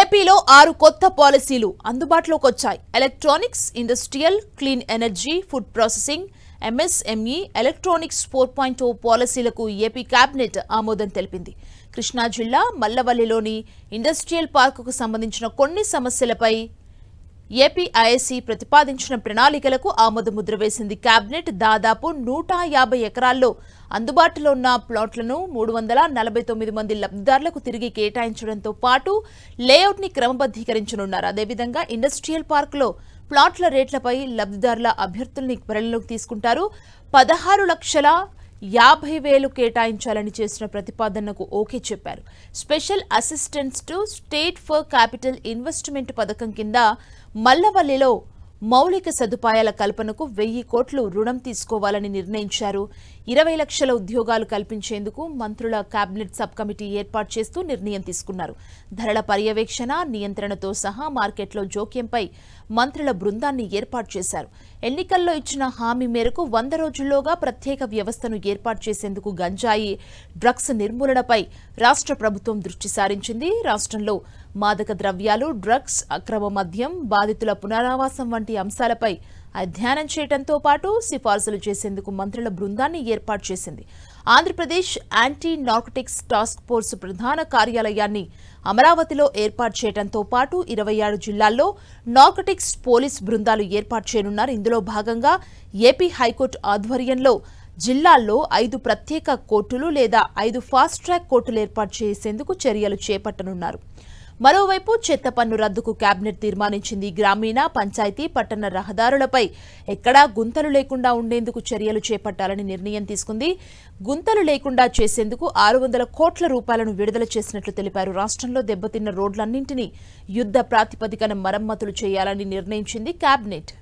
ఏపీలో ఆరు కొత్త పాలసీలు అందుబాటులోకి వచ్చాయి electronics industrial clean energy food processing MSME electronics four point O పాలసీలకు ఏపీ కేబినెట్ ఆమోదం తెలిపింది కృష్ణా జిల్లా మల్లవల్లిలోని ఇండస్ట్రియల్ పార్కుకు సంబంధించిన కొన్ని సమస్యలపై ఏపీఐఎస్సీ ప్రతిపాదించిన ప్రణాళికలకు ఆమోదముద్ర వేసింది కేబినెట్ దాదాపు నూట యాభై ఎకరాల్లో అందుబాటులో ఉన్న ప్లాట్లను మూడు వందల నలభై తొమ్మిది మంది లబ్ధిదారులకు తిరిగి కేటాయించడంతో పాటు లేఅవుట్ని క్రమబద్ధీకరించనున్నారు అదేవిధంగా ఇండస్ట్రియల్ పార్క్లో ప్లాట్ల రేట్లపై లబ్ధిదారుల అభ్యర్థుల్ని పరిగణలోకి తీసుకుంటారు పదహారు లక్షల యాభై వేలు కేటాయించాలని చేసిన ప్రతిపాదనకు ఓకే చెప్పారు special assistants to state for capital investment పథకం కింద మల్లవల్లిలో మౌలిక సదుపాయాల కల్పనకు వెయ్యి కోట్లు రుణం తీసుకోవాలని నిర్ణయించారు ఇరవై లక్షల ఉద్యోగాలు కల్పించేందుకు మంత్రుల కేబినెట్ సబ్ కమిటీ ఏర్పాటు చేస్తూ నిర్ణయం తీసుకున్నారు ధరల పర్యవేక్షణ నియంత్రణతో సహా మార్కెట్లో జోక్యంపై మంత్రుల బృందాన్ని ఏర్పాటు చేశారు ఎన్నికల్లో ఇచ్చిన హామీ మేరకు వంద రోజుల్లోగా ప్రత్యేక వ్యవస్థను ఏర్పాటు చేసేందుకు గంజాయి డ్రగ్స్ నిర్మూలనపై రాష్ట్ర ప్రభుత్వం దృష్టి సారించింది రాష్ట్రంలో మాదక ద్రవ్యాలు డ్రగ్స్ అక్రమ మద్యం బాధితుల పునరావాసం వంటి అంశాలపై అధ్యయనం చేయడంతో పాటు సిఫార్సులు చేసేందుకు మంత్రుల బృందాన్ని ఏర్పాటు చేసింది Andhra Pradesh anti narcotics task force ప్రధాన కార్యాలయాన్ని అమరావతిలో ఏర్పాటు చేయడంతో పాటు ఇరవై ఆరు జిల్లాల్లో నార్కటిక్స్ పోలీస్ బృందాలు ఏర్పాటు చేయనున్నారు ఇందులో భాగంగా ఏపీ హైకోర్టు ఆధ్వర్యంలో జిల్లాల్లో ఐదు ప్రత్యేక కోర్టులు లేదా ఐదు ఫాస్ట్ ట్రాక్ కోర్టులు ఏర్పాటు చేసేందుకు చర్యలు చేపట్టనున్నారు మరోవైపు చెత్త పన్ను రద్దుకు కేబినెట్ తీర్మానించింది గ్రామీణ పంచాయతీ పట్టణ రహదారులపై ఎక్కడా గుంతలు లేకుండా ఉండేందుకు చర్యలు చేపట్టాలని నిర్ణయం తీసుకుంది గుంతలు లేకుండా చేసేందుకు ఆరు వందల కోట్ల రూపాయలను విడుదల చేసినట్లు తెలిపారు రాష్ట్రంలో దెబ్బతిన్న రోడ్లన్నింటినీ యుద్ద ప్రాతిపదికన మరమ్మతులు చేయాలని నిర్ణయించింది కేబినెట్